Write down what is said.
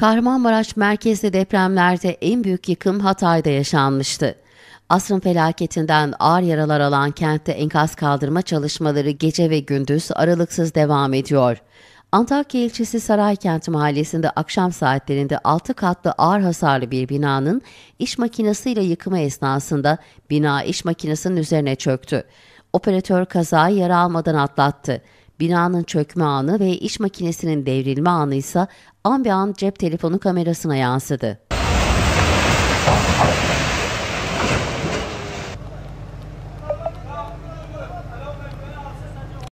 Kahramanmaraş merkezli depremlerde en büyük yıkım Hatay'da yaşanmıştı. Asrın felaketinden ağır yaralar alan kentte enkaz kaldırma çalışmaları gece ve gündüz aralıksız devam ediyor. Antakya ilçesi Saraykent mahallesinde akşam saatlerinde 6 katlı ağır hasarlı bir binanın iş makinesiyle yıkımı esnasında bina iş makinesinin üzerine çöktü. Operatör kazayı yara almadan atlattı. Binanın çökme anı ve iş makinesinin devrilme anı ise an be an cep telefonu kamerasına yansıdı.